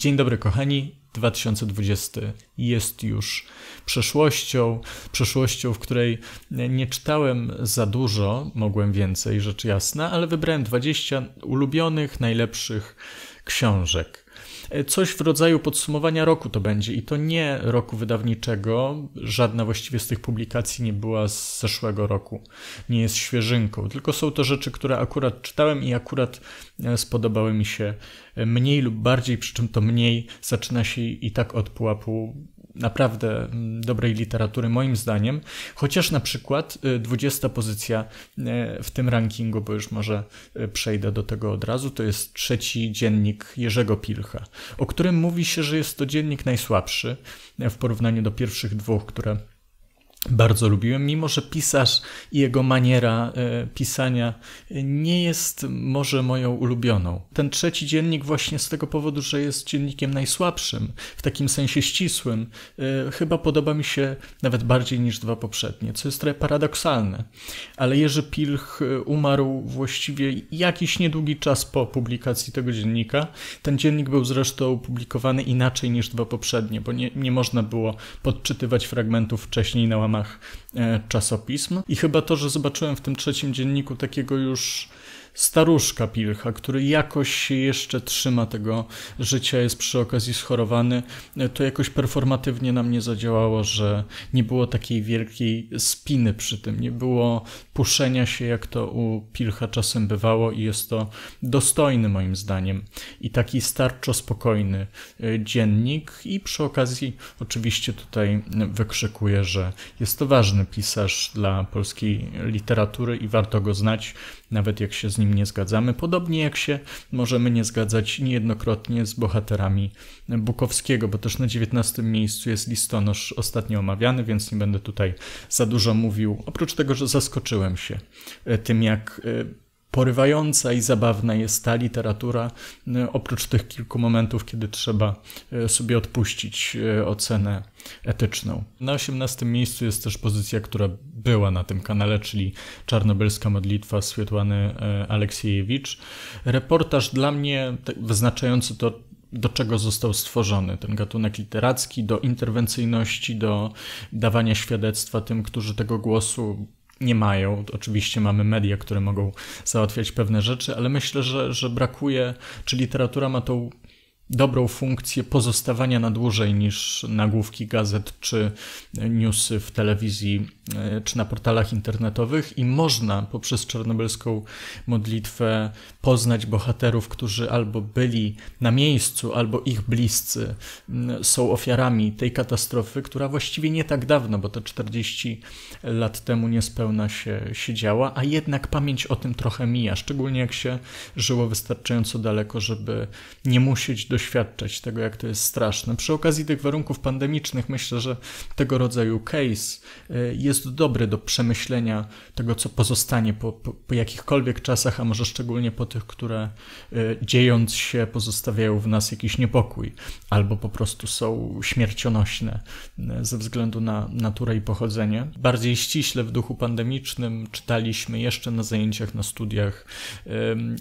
Dzień dobry, kochani. 2020 jest już przeszłością, przeszłością, w której nie czytałem za dużo, mogłem więcej, rzecz jasna, ale wybrałem 20 ulubionych, najlepszych książek. E, coś w rodzaju podsumowania roku to będzie i to nie roku wydawniczego. Żadna właściwie z tych publikacji nie była z zeszłego roku. Nie jest świeżynką, tylko są to rzeczy, które akurat czytałem i akurat e, spodobały mi się e, mniej lub bardziej, przy czym to mniej zaczyna się i tak od pułapu naprawdę mm, dobrej literatury, moim zdaniem. Chociaż na przykład 20 y, pozycja y, w tym rankingu, bo już może y, przejdę do tego od razu, to jest trzeci dziennik Jerzego Pilcha, o którym mówi się, że jest to dziennik najsłabszy w porównaniu do pierwszych dwóch, które bardzo lubiłem, mimo że pisarz i jego maniera e, pisania nie jest może moją ulubioną. Ten trzeci dziennik właśnie z tego powodu, że jest dziennikiem najsłabszym, w takim sensie ścisłym, e, chyba podoba mi się nawet bardziej niż dwa poprzednie, co jest trochę paradoksalne. Ale Jerzy Pilch e, umarł właściwie jakiś niedługi czas po publikacji tego dziennika. Ten dziennik był zresztą publikowany inaczej niż dwa poprzednie, bo nie, nie można było podczytywać fragmentów wcześniej na łamach ramach e, czasopism. I chyba to, że zobaczyłem w tym trzecim dzienniku takiego już staruszka pilcha, który jakoś się jeszcze trzyma tego życia, jest przy okazji schorowany, to jakoś performatywnie na mnie zadziałało, że nie było takiej wielkiej spiny przy tym, nie było puszenia się, jak to u pilcha czasem bywało i jest to dostojny moim zdaniem i taki starczo spokojny e, dziennik i przy okazji oczywiście tutaj wykrzykuję, że jest to ważny pisarz dla polskiej literatury i warto go znać nawet jak się z nim nie zgadzamy, podobnie jak się możemy nie zgadzać niejednokrotnie z bohaterami Bukowskiego, bo też na dziewiętnastym miejscu jest listonosz ostatnio omawiany, więc nie będę tutaj za dużo mówił. Oprócz tego, że zaskoczyłem się e, tym, jak e, porywająca i zabawna jest ta literatura, e, oprócz tych kilku momentów, kiedy trzeba e, sobie odpuścić e, ocenę etyczną. Na osiemnastym miejscu jest też pozycja, która była na tym kanale, czyli Czarnobylska modlitwa Swietłany Aleksiejewicz. Reportaż dla mnie wyznaczający to, do czego został stworzony ten gatunek literacki, do interwencyjności, do dawania świadectwa tym, którzy tego głosu nie mają. Oczywiście mamy media, które mogą załatwiać pewne rzeczy, ale myślę, że, że brakuje, czy literatura ma tą dobrą funkcję pozostawania na dłużej niż nagłówki gazet czy newsy w telewizji E, czy na portalach internetowych i można poprzez czarnobylską modlitwę poznać bohaterów, którzy albo byli na miejscu, albo ich bliscy są ofiarami tej katastrofy, która właściwie nie tak dawno, bo to 40 lat temu niespełna się, się działa, a jednak pamięć o tym trochę mija, szczególnie jak się żyło wystarczająco daleko, żeby nie musieć doświadczać tego, jak to jest straszne. Przy okazji tych warunków pandemicznych myślę, że tego rodzaju case e, jest jest dobre do przemyślenia tego, co pozostanie po, po, po jakichkolwiek czasach, a może szczególnie po tych, które y, dziejąc się pozostawiają w nas jakiś niepokój, albo po prostu są śmiercionośne y, ze względu na naturę i pochodzenie. Bardziej ściśle w duchu pandemicznym czytaliśmy jeszcze na zajęciach na studiach y,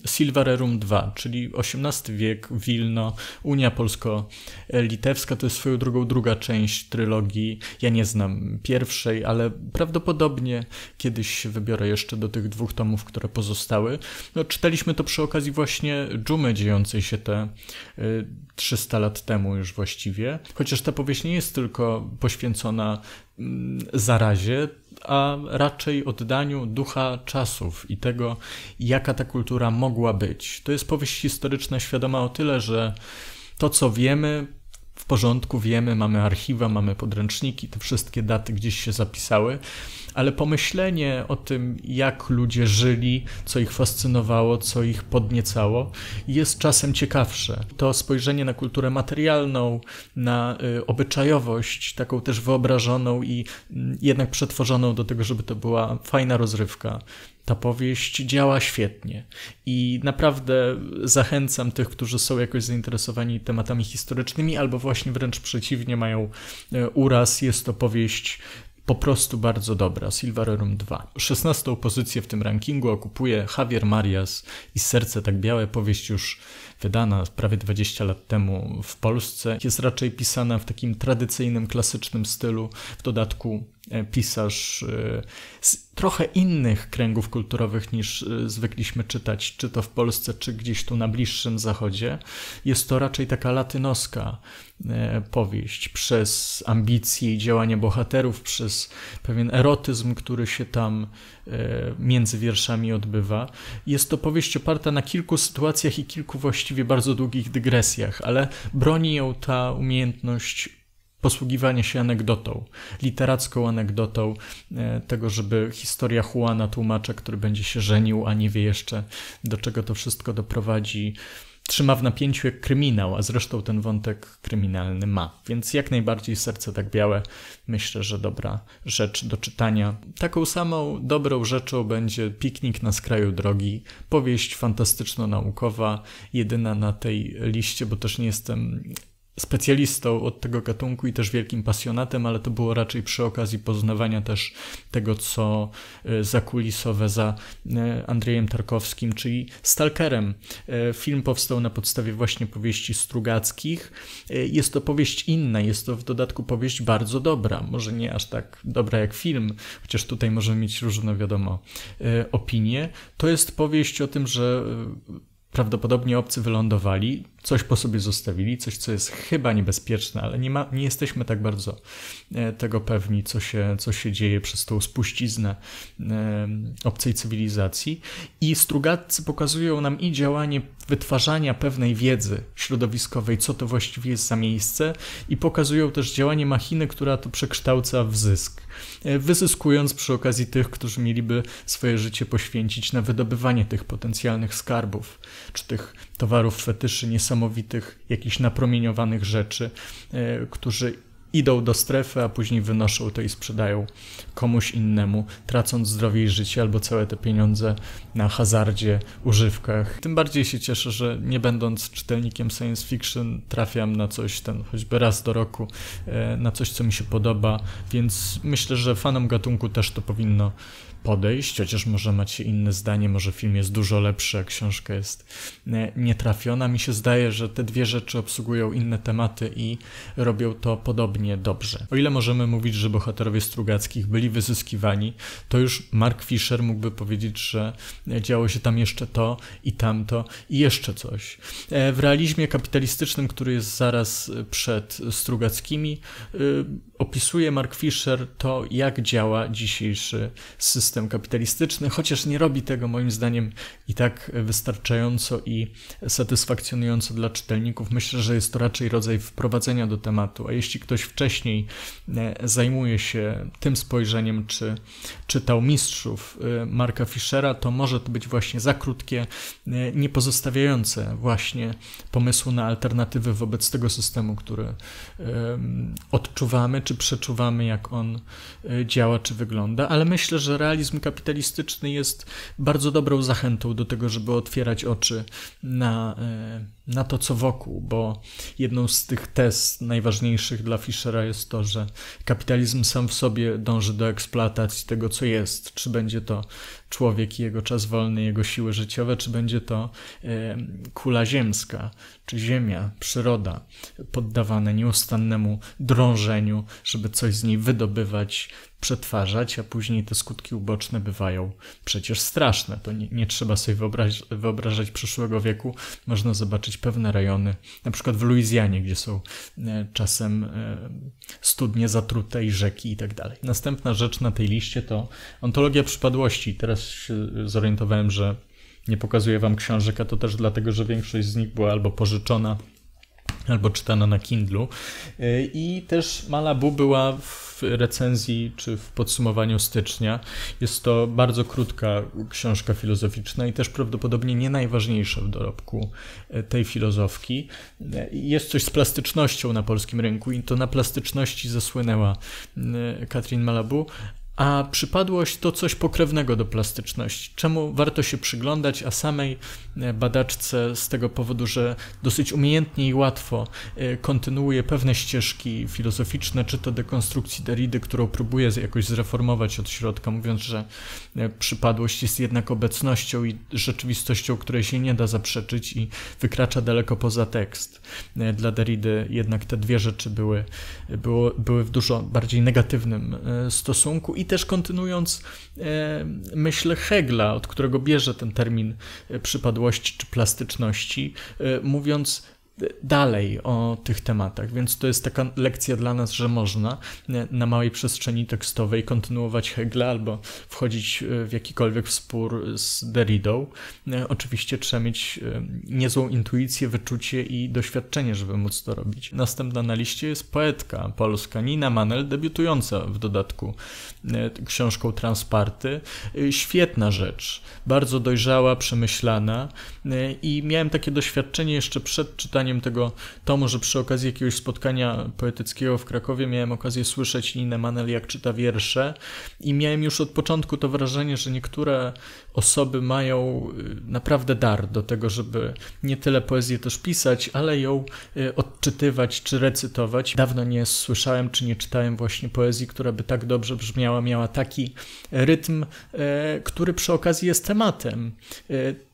Silvarerum II, czyli XVIII wiek, Wilno, Unia Polsko-Litewska, to jest swoją drugą druga część trylogii. Ja nie znam pierwszej, ale prawdopodobnie kiedyś się wybiorę jeszcze do tych dwóch tomów, które pozostały. No, czytaliśmy to przy okazji właśnie dżumy dziejącej się te 300 y, lat temu już właściwie. Chociaż ta powieść nie jest tylko poświęcona mm, zarazie, a raczej oddaniu ducha czasów i tego, jaka ta kultura mogła być. To jest powieść historyczna świadoma o tyle, że to, co wiemy, w porządku, wiemy, mamy archiwa, mamy podręczniki, te wszystkie daty gdzieś się zapisały, ale pomyślenie o tym, jak ludzie żyli, co ich fascynowało, co ich podniecało, jest czasem ciekawsze. To spojrzenie na kulturę materialną, na y, obyczajowość, taką też wyobrażoną i mm, jednak przetworzoną do tego, żeby to była fajna rozrywka, ta powieść działa świetnie i naprawdę zachęcam tych, którzy są jakoś zainteresowani tematami historycznymi, albo właśnie wręcz przeciwnie, mają e, uraz. Jest to powieść po prostu bardzo dobra, Silvarerum 2. 16. pozycję w tym rankingu okupuje Javier Marias i Serce tak białe, powieść już wydana prawie 20 lat temu w Polsce. Jest raczej pisana w takim tradycyjnym, klasycznym stylu, w dodatku E, pisarz e, z trochę innych kręgów kulturowych niż e, zwykliśmy czytać, czy to w Polsce, czy gdzieś tu na bliższym zachodzie. Jest to raczej taka latynoska powieść przez ambicje i działania bohaterów, przez pewien erotyzm, który się tam między wierszami odbywa. Jest to powieść oparta na kilku sytuacjach i kilku właściwie bardzo długich dygresjach, ale broni ją ta umiejętność posługiwanie się anegdotą, literacką anegdotą e, tego, żeby historia Juana tłumacza, który będzie się żenił, a nie wie jeszcze do czego to wszystko doprowadzi, trzyma w napięciu jak kryminał, a zresztą ten wątek kryminalny ma. Więc jak najbardziej serce tak białe, myślę, że dobra rzecz do czytania. Taką samą dobrą rzeczą będzie Piknik na skraju drogi, powieść fantastyczno-naukowa, jedyna na tej liście, bo też nie jestem specjalistą od tego gatunku i też wielkim pasjonatem, ale to było raczej przy okazji poznawania też tego, co e, zakulisowe za e, Andrzejem Tarkowskim, czyli Stalkerem. E, film powstał na podstawie właśnie powieści Strugackich. Jest to powieść inna, jest to w dodatku powieść bardzo dobra, może nie aż tak dobra jak film, chociaż tutaj możemy mieć różne, wiadomo, opinie. To jest powieść o tym, że prawdopodobnie obcy wylądowali, coś po sobie zostawili, coś, co jest chyba niebezpieczne, ale nie, ma, nie jesteśmy tak bardzo e, tego pewni, co się, co się dzieje przez tą spuściznę e, obcej cywilizacji. I strugatcy pokazują nam i działanie wytwarzania pewnej wiedzy środowiskowej, co to właściwie jest za miejsce, i pokazują też działanie machiny, która to przekształca w zysk, e, wyzyskując przy okazji tych, którzy mieliby swoje życie poświęcić na wydobywanie tych potencjalnych skarbów, czy tych towarów fetyszy niesamowitych, niesamowitych, jakichś napromieniowanych rzeczy, e, którzy idą do strefy, a później wynoszą to i sprzedają komuś innemu, tracąc zdrowie i życie albo całe te pieniądze na hazardzie, używkach. Tym bardziej się cieszę, że nie będąc czytelnikiem science fiction, trafiam na coś ten choćby raz do roku, e, na coś, co mi się podoba, więc myślę, że fanom gatunku też to powinno podejść, chociaż może macie inne zdanie, może film jest dużo lepszy, a książka jest e, nietrafiona. Mi się zdaje, że te dwie rzeczy obsługują inne tematy i robią to podobnie dobrze. O ile możemy mówić, że bohaterowie Strugackich byli wyzyskiwani, to już Mark Fisher mógłby powiedzieć, że e, działo się tam jeszcze to i tamto i jeszcze coś. E, w realizmie kapitalistycznym, który jest zaraz przed Strugackimi, opisuje Mark Fisher to, jak działa dzisiejszy system system kapitalistyczny, chociaż nie robi tego moim zdaniem i tak wystarczająco i satysfakcjonująco dla czytelników. Myślę, że jest to raczej rodzaj wprowadzenia do tematu, a jeśli ktoś wcześniej e, zajmuje się tym spojrzeniem, czy czytał Mistrzów e, Marka Fischera, to może to być właśnie za krótkie, e, nie pozostawiające właśnie pomysłu na alternatywy wobec tego systemu, który odczuwamy czy przeczuwamy, jak on działa czy wygląda, ale myślę, że realizacja kapitalizm kapitalistyczny jest bardzo dobrą zachętą do tego, żeby otwierać oczy na, e, na to, co wokół, bo jedną z tych tez najważniejszych dla Fischera jest to, że kapitalizm sam w sobie dąży do eksploatacji tego, co jest. Czy będzie to człowiek i jego czas wolny, jego siły życiowe, czy będzie to e, kula ziemska, czy ziemia, przyroda, poddawane nieustannemu drążeniu, żeby coś z niej wydobywać, przetwarzać, a później te skutki uboczne bywają przecież straszne. To nie, nie trzeba sobie wyobraź, wyobrażać przyszłego wieku. Można zobaczyć pewne rejony, na przykład w Luizjanie, gdzie są e, czasem e, studnie zatrute i rzeki i tak dalej. Następna rzecz na tej liście to ontologia przypadłości. Teraz teraz się zorientowałem, że nie pokazuję wam książek, a to też dlatego, że większość z nich była albo pożyczona, albo czytana na Kindlu. Y, I też Malabu była w recenzji czy w podsumowaniu stycznia. Jest to bardzo krótka książka filozoficzna i też prawdopodobnie nie najważniejsza w dorobku y, tej filozofki. Y, jest coś z plastycznością na polskim rynku i to na plastyczności zasłynęła Katrin Malabu, a przypadłość to coś pokrewnego do plastyczności, czemu warto się przyglądać, a samej e, badaczce z tego powodu, że dosyć umiejętnie i łatwo e, kontynuuje pewne ścieżki filozoficzne, czy to dekonstrukcji Deridy, którą próbuje jakoś zreformować od środka, mówiąc, że e, przypadłość jest jednak obecnością i rzeczywistością, której się nie da zaprzeczyć i wykracza daleko poza tekst. Dla Deridy jednak te dwie rzeczy były, były w dużo bardziej negatywnym stosunku i też kontynuując e, myśl Hegla, od którego bierze ten termin e, przypadłości czy plastyczności, e, mówiąc, dalej o tych tematach, więc to jest taka lekcja dla nas, że można na małej przestrzeni tekstowej kontynuować Hegla albo wchodzić e, w jakikolwiek spór z Derridą. E, oczywiście trzeba mieć e, niezłą intuicję, wyczucie i doświadczenie, żeby móc to robić. Następna na liście jest poetka polska Nina Manel, debiutująca w dodatku książką Transparty. Świetna rzecz, bardzo dojrzała, przemyślana, Y, I miałem takie doświadczenie jeszcze przed czytaniem tego tomu, że przy okazji jakiegoś spotkania poetyckiego w Krakowie miałem okazję słyszeć Ninę Manel, jak czyta wiersze, i miałem już od początku to wrażenie, że niektóre osoby mają y, naprawdę dar do tego, żeby nie tyle poezję też pisać, ale ją y, odczytywać czy recytować. Dawno nie słyszałem czy nie czytałem właśnie poezji, która by tak dobrze brzmiała, miała taki rytm, który przy okazji jest tematem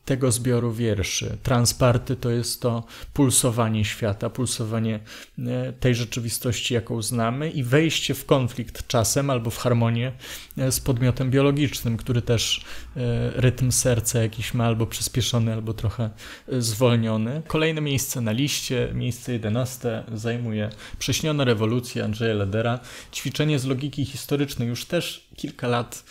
tego zbioru wierszy. Transparty to jest to pulsowanie świata, pulsowanie e, tej rzeczywistości, jaką znamy, i wejście w konflikt czasem albo w harmonię e, z podmiotem biologicznym, który też e, rytm serca jakiś ma, albo przyspieszony, albo trochę zwolniony. Kolejne miejsce na liście, miejsce 11, zajmuje Prześniona rewolucja Andrzeja Ledera. Ćwiczenie z logiki historycznej już też kilka lat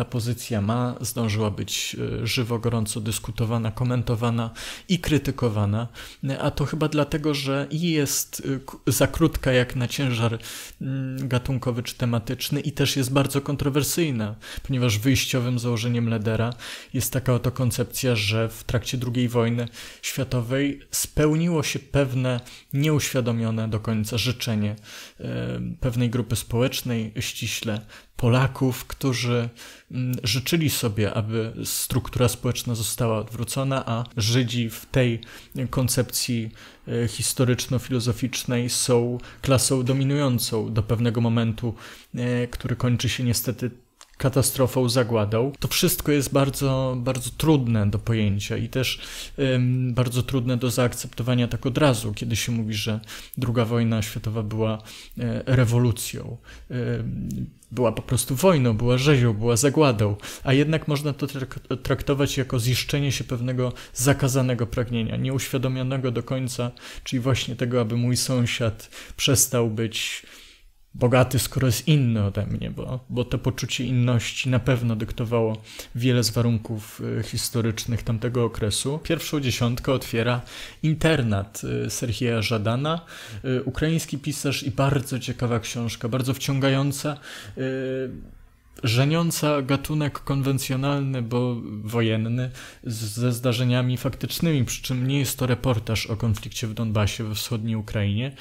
ta pozycja ma, zdążyła być e, żywo, gorąco dyskutowana, komentowana i krytykowana, e, a to chyba dlatego, że jest e, za krótka jak na ciężar mm, gatunkowy czy tematyczny i też jest bardzo kontrowersyjna, ponieważ wyjściowym założeniem Ledera jest taka oto koncepcja, że w trakcie II wojny światowej spełniło się pewne nieuświadomione do końca życzenie pewnej grupy społecznej, ściśle Polaków, którzy mm, życzyli sobie, aby struktura społeczna została odwrócona, a Żydzi w tej koncepcji e, historyczno-filozoficznej są klasą dominującą do pewnego momentu, e, który kończy się niestety katastrofą, zagładą. To wszystko jest bardzo, bardzo trudne do pojęcia i też ym, bardzo trudne do zaakceptowania tak od razu, kiedy się mówi, że II wojna światowa była y, rewolucją. Y, była po prostu wojną, była rzezią, była zagładą, a jednak można to traktować jako ziszczenie się pewnego zakazanego pragnienia, nieuświadomionego do końca, czyli właśnie tego, aby mój sąsiad przestał być bogaty, skoro jest inny ode mnie, bo, bo to poczucie inności na pewno dyktowało wiele z warunków y, historycznych tamtego okresu. Pierwszą dziesiątkę otwiera internat y, Sergieja Żadana, y, ukraiński pisarz i bardzo ciekawa książka, bardzo wciągająca żeniąca gatunek konwencjonalny, bo wojenny, ze zdarzeniami faktycznymi, przy czym nie jest to reportaż o konflikcie w Donbasie, we wschodniej Ukrainie,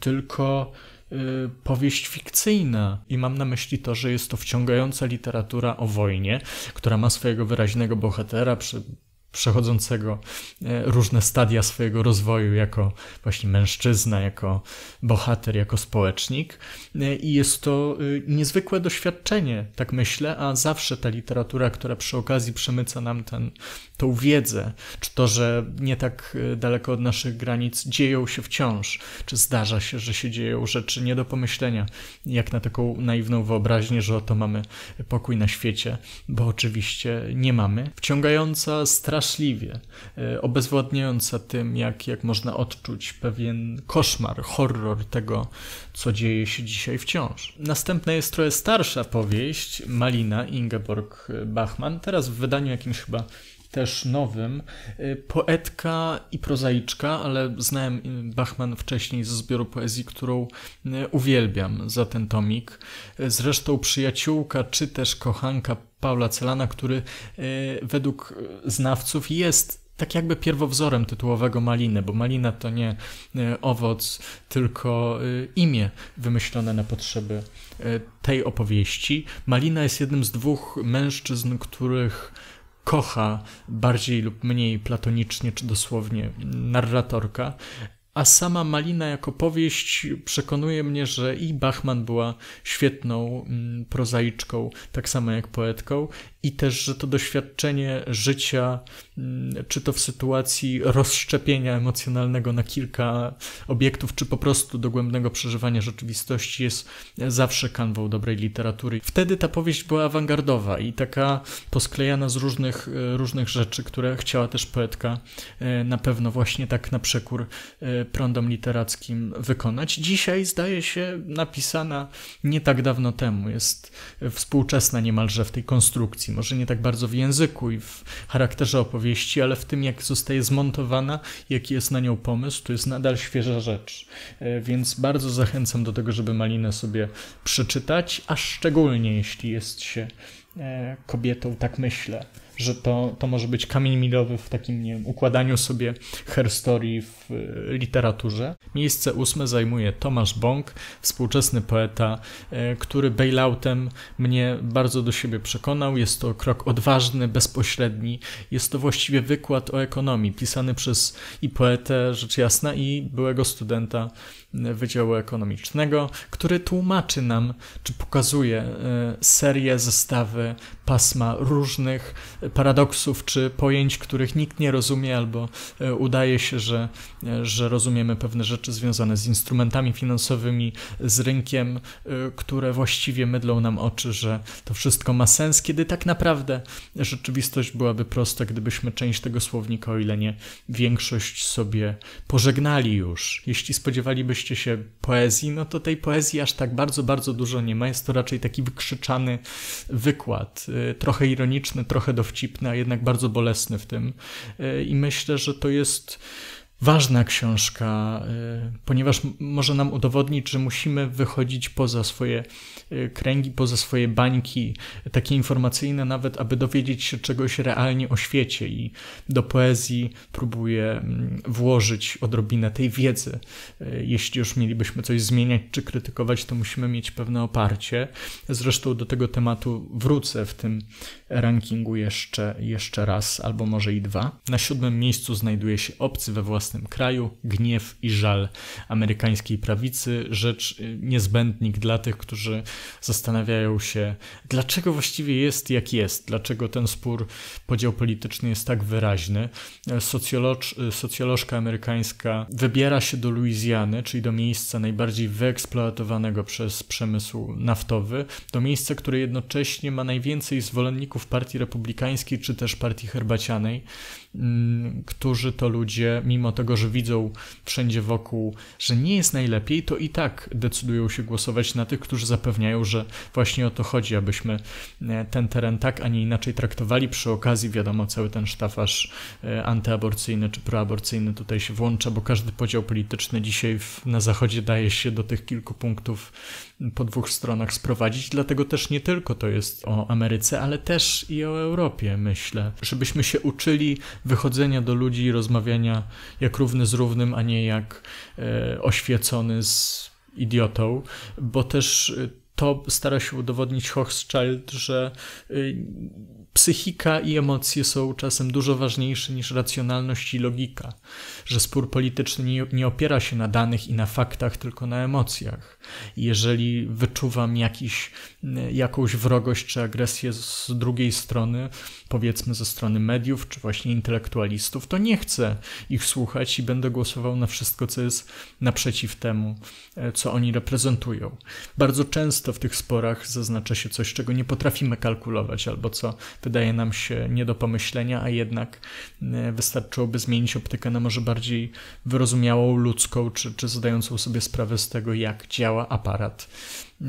tylko Y, powieść fikcyjna. I mam na myśli to, że jest to wciągająca literatura o wojnie, która ma swojego wyraźnego bohatera, przechodzącego e, różne stadia swojego rozwoju jako właśnie mężczyzna, jako bohater, jako społecznik. E, I jest to e, niezwykłe doświadczenie, tak myślę, a zawsze ta literatura, która przy okazji przemyca nam ten, tą wiedzę, czy to, że nie tak daleko od naszych granic dzieją się wciąż, czy zdarza się, że się dzieją rzeczy nie do pomyślenia, jak na taką naiwną wyobraźnię, że oto mamy pokój na świecie, bo oczywiście nie mamy. Wciągająca strasznie straszliwie, e, obezwładniająca tym, jak, jak można odczuć pewien koszmar, horror tego, co dzieje się dzisiaj wciąż. Następna jest trochę starsza powieść, Malina Ingeborg Bachmann, teraz w wydaniu jakimś chyba też nowym. Y, poetka i prozaiczka, ale znałem y, Bachman wcześniej ze zbioru poezji, którą y, uwielbiam za ten tomik. Zresztą przyjaciółka czy też kochanka Paula Celana, który według znawców jest tak jakby pierwowzorem tytułowego Maliny, bo Malina to nie owoc, tylko imię wymyślone na potrzeby tej opowieści. Malina jest jednym z dwóch mężczyzn, których kocha bardziej lub mniej platonicznie czy dosłownie narratorka, a sama Malina jako powieść przekonuje mnie, że i Bachman była świetną mm, prozaiczką, tak samo jak poetką, i też, że to doświadczenie życia Mm, czy to w sytuacji rozszczepienia emocjonalnego na kilka obiektów, czy po prostu dogłębnego przeżywania rzeczywistości, jest zawsze kanwą dobrej literatury. Wtedy ta powieść była awangardowa i taka posklejana z różnych, e, różnych rzeczy, które chciała też poetka e, na pewno właśnie tak na przekór e, prądom literackim wykonać. Dzisiaj zdaje się napisana nie tak dawno temu, jest współczesna niemalże w tej konstrukcji, może nie tak bardzo w języku i w charakterze opowieści, opowieści, ale w tym, jak zostaje zmontowana, jaki jest na nią pomysł, to jest nadal świeża rzecz. E, więc bardzo zachęcam do tego, żeby Malinę sobie przeczytać, a szczególnie jeśli jest się e, kobietą, tak myślę że to, to może być kamień milowy w takim nie wiem, układaniu sobie herstorii w y, literaturze. Miejsce ósme zajmuje Tomasz Bąk, współczesny poeta, y, który bailoutem mnie bardzo do siebie przekonał. Jest to krok odważny, bezpośredni. Jest to właściwie wykład o ekonomii, pisany przez i poetę, rzecz jasna, i byłego studenta y, Wydziału Ekonomicznego, który tłumaczy nam, czy pokazuje serię, zestawy pasma różnych paradoksów czy pojęć, których nikt nie rozumie, albo e, udaje się, że, e, że rozumiemy pewne rzeczy związane z instrumentami finansowymi, z rynkiem, e, które właściwie mydlą nam oczy, że to wszystko ma sens, kiedy tak naprawdę rzeczywistość byłaby prosta, gdybyśmy część tego słownika, o ile nie większość, sobie pożegnali już. Jeśli spodziewalibyście się poezji, no to tej poezji aż tak bardzo, bardzo dużo nie ma. Jest to raczej taki wykrzyczany wykład, trochę ironiczny, trochę dowcipny dowcipny, a jednak bardzo bolesny w tym. I myślę, że to jest ważna książka, e, ponieważ może nam udowodnić, że musimy wychodzić poza swoje e, kręgi, poza swoje bańki, takie informacyjne nawet, aby dowiedzieć się czegoś realnie o świecie i do poezji próbuję włożyć odrobinę tej wiedzy. E, jeśli już mielibyśmy coś zmieniać czy krytykować, to musimy mieć pewne oparcie. Zresztą do tego tematu wrócę w tym rankingu jeszcze, jeszcze raz, albo może i dwa. Na siódmym miejscu znajduje się Obcy we własnym kraju, Gniew i Żal amerykańskiej prawicy, rzecz y, niezbędnik dla tych, którzy zastanawiają się, dlaczego właściwie jest jak jest, dlaczego ten spór, podział polityczny jest tak wyraźny. Y, socjolożka amerykańska wybiera się do Luizjany, czyli do miejsca najbardziej wyeksploatowanego przez przemysł naftowy, do miejsca, które jednocześnie ma najwięcej zwolenników polityków Partii Republikańskiej czy też Partii Herbacianej, mm, którzy to ludzie, mimo tego, że widzą wszędzie wokół, że nie jest najlepiej, to i tak decydują się głosować na tych, którzy zapewniają, że właśnie o to chodzi, abyśmy e, ten teren tak, a nie inaczej traktowali. Przy okazji, wiadomo, cały ten sztafaż e, antyaborcyjny czy proaborcyjny tutaj się włącza, bo każdy podział polityczny dzisiaj w, na Zachodzie daje się do tych kilku punktów po dwóch stronach sprowadzić, dlatego też nie tylko to jest o Ameryce, ale też i o Europie, myślę. Żebyśmy się uczyli wychodzenia do ludzi i rozmawiania jak równy z równym, a nie jak e, oświecony z idiotą, bo też e, to stara się udowodnić Hochschild, że y, psychika i emocje są czasem dużo ważniejsze niż racjonalność i logika, że spór polityczny nie, nie opiera się na danych i na faktach, tylko na emocjach. Jeżeli wyczuwam jakiś, y, jakąś wrogość czy agresję z drugiej strony, powiedzmy ze strony mediów czy właśnie intelektualistów, to nie chcę ich słuchać i będę głosował na wszystko, co jest naprzeciw temu, e, co oni reprezentują. Bardzo często często w tych sporach zaznacza się coś, czego nie potrafimy kalkulować, albo co wydaje nam się nie do pomyślenia, a jednak e, wystarczyłoby zmienić optykę na może bardziej wyrozumiałą, ludzką, czy, czy zdającą sobie sprawę z tego, jak działa aparat.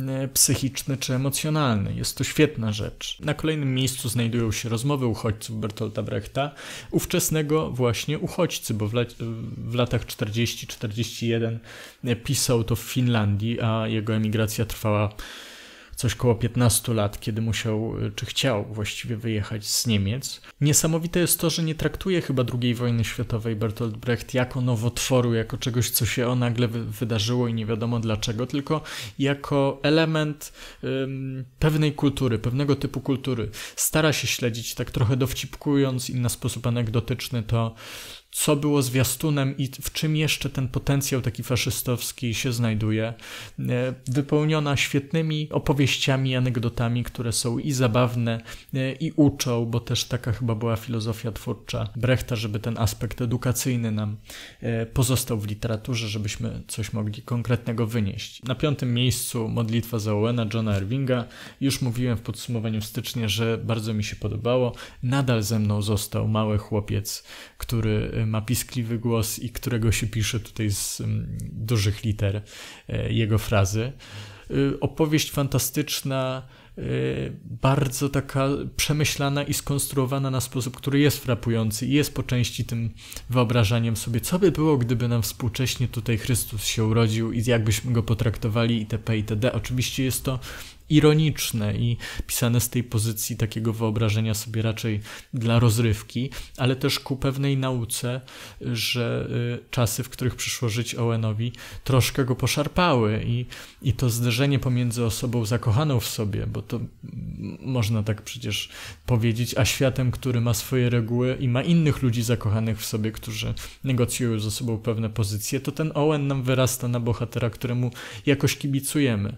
E, psychiczny czy emocjonalny. Jest to świetna rzecz. Na kolejnym miejscu znajdują się rozmowy uchodźców Bertolta Brechta, ówczesnego właśnie uchodźcy, bo w, lat w latach 40-41 e, pisał to w Finlandii, a jego emigracja trwała coś koło 15 lat, kiedy musiał, y, czy chciał właściwie wyjechać z Niemiec. Niesamowite jest to, że nie traktuje chyba II wojny światowej Bertolt Brecht jako nowotworu, jako czegoś, co się o nagle wydarzyło i nie wiadomo dlaczego, tylko jako element ym, pewnej kultury, pewnego typu kultury. Stara się śledzić, tak trochę dowcipkując i na sposób anegdotyczny to co było zwiastunem i w czym jeszcze ten potencjał taki faszystowski się znajduje. E, wypełniona świetnymi opowieściami, anegdotami, które są i zabawne, e, i uczą, bo też taka chyba była filozofia twórcza Brechta, żeby ten aspekt edukacyjny nam e, pozostał w literaturze, żebyśmy coś mogli konkretnego wynieść. Na piątym miejscu modlitwa za Owena Johna Irvinga. Już mówiłem w podsumowaniu stycznia, że bardzo mi się podobało. Nadal ze mną został mały chłopiec, który ma piskliwy głos i którego się pisze tutaj z mm, dużych liter e, jego frazy. E, opowieść fantastyczna, e, bardzo taka przemyślana i skonstruowana na sposób, który jest frapujący i jest po części tym wyobrażaniem sobie, co by było, gdyby nam współcześnie tutaj Chrystus się urodził i jakbyśmy go potraktowali itp. itd. Oczywiście jest to ironiczne i pisane z tej pozycji takiego wyobrażenia sobie raczej dla rozrywki, ale też ku pewnej nauce, że y, czasy, w których przyszło żyć Owenowi, troszkę go poszarpały i, i to zderzenie pomiędzy osobą zakochaną w sobie, bo to można tak przecież powiedzieć, a światem, który ma swoje reguły i ma innych ludzi zakochanych w sobie, którzy negocjują ze sobą pewne pozycje, to ten Owen nam wyrasta na bohatera, któremu jakoś kibicujemy.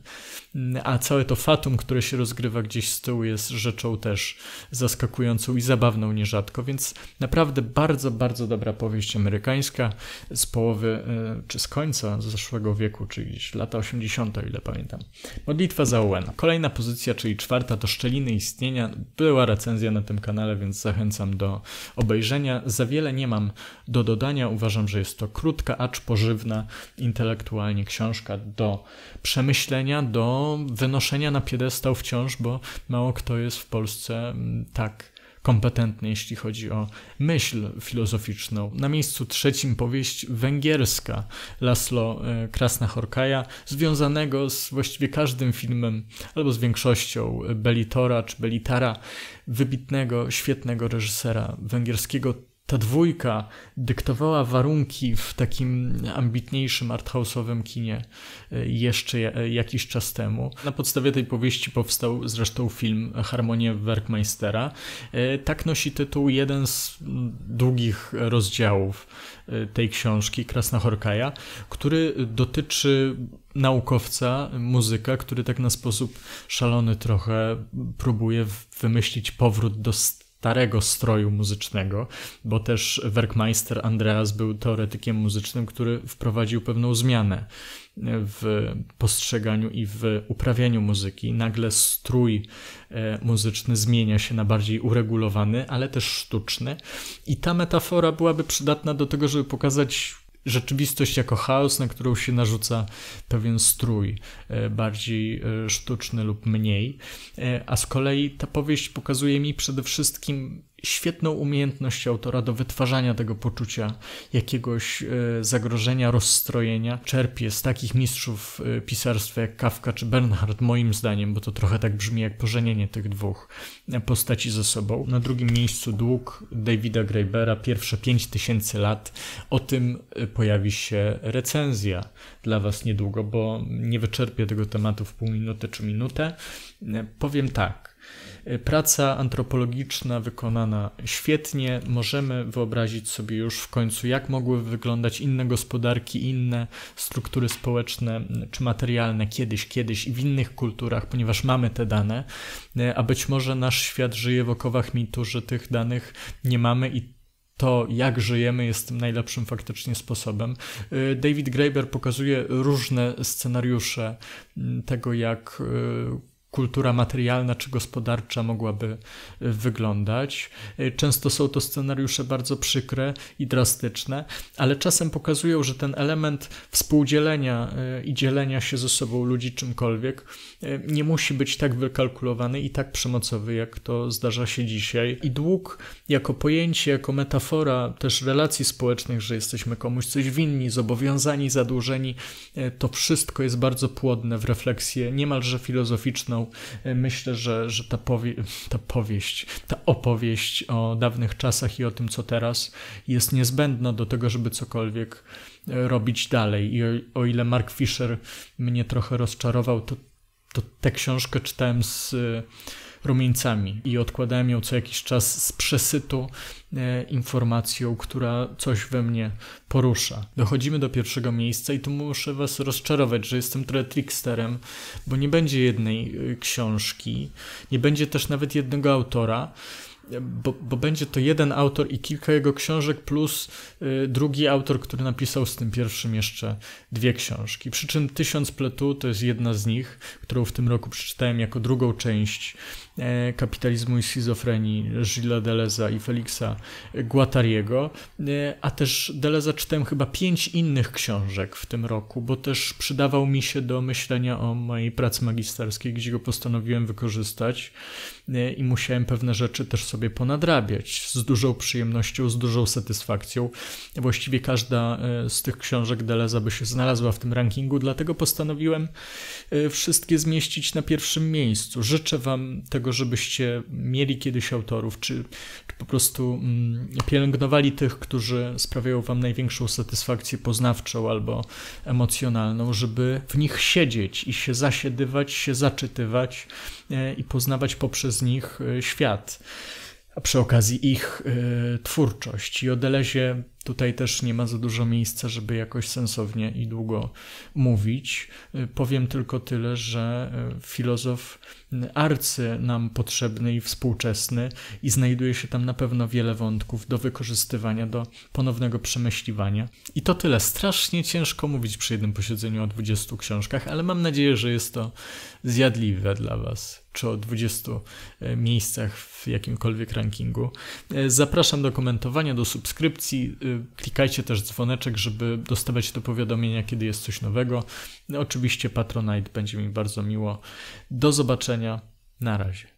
A całe to fatum, które się rozgrywa gdzieś z tyłu, jest rzeczą też zaskakującą i zabawną nierzadko, więc naprawdę bardzo, bardzo dobra powieść amerykańska z połowy e, czy z końca zeszłego wieku, czyli lata 80., o ile pamiętam. Modlitwa za U.N. Kolejna pozycja, czyli czwarta, to Szczeliny Istnienia. Była recenzja na tym kanale, więc zachęcam do obejrzenia. Za wiele nie mam do dodania. Uważam, że jest to krótka, acz pożywna intelektualnie książka do przemyślenia, do wynoszenia na piedestał wciąż, bo mało kto jest w Polsce mm, tak kompetentny, jeśli chodzi o myśl filozoficzną. Na miejscu trzecim powieść węgierska Laszlo e, Krasna-Horkaja, związanego z właściwie każdym filmem, albo z większością e, Belitora czy Belitara, wybitnego, świetnego reżysera węgierskiego, ta dwójka dyktowała warunki w takim ambitniejszym arthouse'owym kinie e, jeszcze e, jakiś czas temu. Na podstawie tej powieści powstał zresztą film Harmonie Werkmeistera. E, tak nosi tytuł jeden z długich rozdziałów tej książki Krasna Horkaja, który dotyczy naukowca, muzyka, który tak na sposób szalony trochę próbuje wymyślić powrót do starego stroju muzycznego, bo też Werkmeister Andreas był teoretykiem muzycznym, który wprowadził pewną zmianę w postrzeganiu i w uprawianiu muzyki. Nagle strój e, muzyczny zmienia się na bardziej uregulowany, ale też sztuczny, i ta metafora byłaby przydatna do tego, żeby pokazać rzeczywistość jako chaos, na którą się narzuca pewien strój, e, bardziej e, sztuczny lub mniej. E, a z kolei ta powieść pokazuje mi przede wszystkim świetną umiejętność autora do wytwarzania tego poczucia jakiegoś e, zagrożenia, rozstrojenia. Czerpie z takich mistrzów e, pisarstwa jak Kafka czy Bernhard, moim zdaniem, bo to trochę tak brzmi jak pożenienie tych dwóch e, postaci ze sobą. Na drugim miejscu dług Davida Greibera, pierwsze 5000 lat. O tym pojawi się recenzja dla Was niedługo, bo nie wyczerpię tego tematu w pół minuty czy minutę. Powiem tak, E, praca antropologiczna wykonana świetnie. Możemy wyobrazić sobie już w końcu, jak mogły wyglądać inne gospodarki, inne struktury społeczne czy materialne kiedyś, kiedyś i w innych kulturach, ponieważ mamy te dane, e, a być może nasz świat żyje w okowach mitu, że tych danych nie mamy i to, jak żyjemy, jest tym najlepszym faktycznie sposobem. E, David Graeber pokazuje różne scenariusze tego, jak kultura materialna czy gospodarcza mogłaby y, wyglądać. Y, często są to scenariusze bardzo przykre i drastyczne, ale czasem pokazują, że ten element współdzielenia y, i dzielenia się ze sobą ludzi czymkolwiek nie musi być tak wykalkulowany i tak przemocowy, jak to zdarza się dzisiaj. I dług jako pojęcie, jako metafora też relacji społecznych, że jesteśmy komuś coś winni, zobowiązani, zadłużeni, to wszystko jest bardzo płodne w refleksję niemalże filozoficzną zaczynał. E, myślę, że, że ta, powie ta powieść, ta opowieść o dawnych czasach i o tym, co teraz, jest niezbędna do tego, żeby cokolwiek e, robić dalej. I o, o ile Mark Fisher mnie trochę rozczarował, to, to tę książkę czytałem z rumieńcami i odkładałem ją co jakiś czas z przesytu e, informacją, która coś we mnie porusza. Dochodzimy do pierwszego miejsca i tu muszę was rozczarować, że jestem trochę tricksterem, bo nie będzie jednej e, książki, nie będzie też nawet jednego autora. E, bo, bo, będzie to jeden autor i kilka jego książek, plus y, drugi autor, który napisał z tym pierwszym jeszcze dwie książki. Przy czym Tysiąc Pletu to jest jedna z nich, którą w tym roku przeczytałem jako drugą część E, kapitalizmu i schizofrenii Gilles Deleza i Felixa Guattariego, e, a też Deleza czytałem chyba pięć innych książek w tym roku, bo też przydawał mi się do myślenia o mojej pracy magisterskiej, gdzie go postanowiłem wykorzystać e, i musiałem pewne rzeczy też sobie ponadrabiać z dużą przyjemnością, z dużą satysfakcją. Właściwie każda z tych książek Deleza by się znalazła w tym rankingu, dlatego postanowiłem wszystkie zmieścić na pierwszym miejscu. Życzę Wam tego tego, żebyście mieli kiedyś autorów, czy, czy po prostu mm, pielęgnowali tych, którzy sprawiają wam największą satysfakcję poznawczą albo emocjonalną, żeby w nich siedzieć i się zasiedywać, się zaczytywać e, i poznawać poprzez nich e, świat a przy okazji ich y, twórczość. I o Delezie Tutaj też nie ma za dużo miejsca, żeby jakoś sensownie i długo mówić. Y, powiem tylko tyle, że y, filozof y, arcy nam potrzebny i współczesny i znajduje się tam na pewno wiele wątków do wykorzystywania, do ponownego przemyśliwania. I to tyle. Strasznie ciężko mówić przy jednym posiedzeniu o 20 książkach, ale mam nadzieję, że jest to zjadliwe dla Was czy o 20 miejscach w jakimkolwiek rankingu. Zapraszam do komentowania, do subskrypcji Klikajcie też dzwoneczek, żeby dostawać do powiadomienia, kiedy jest coś nowego. No, oczywiście Patronite będzie mi bardzo miło. Do zobaczenia. Na razie.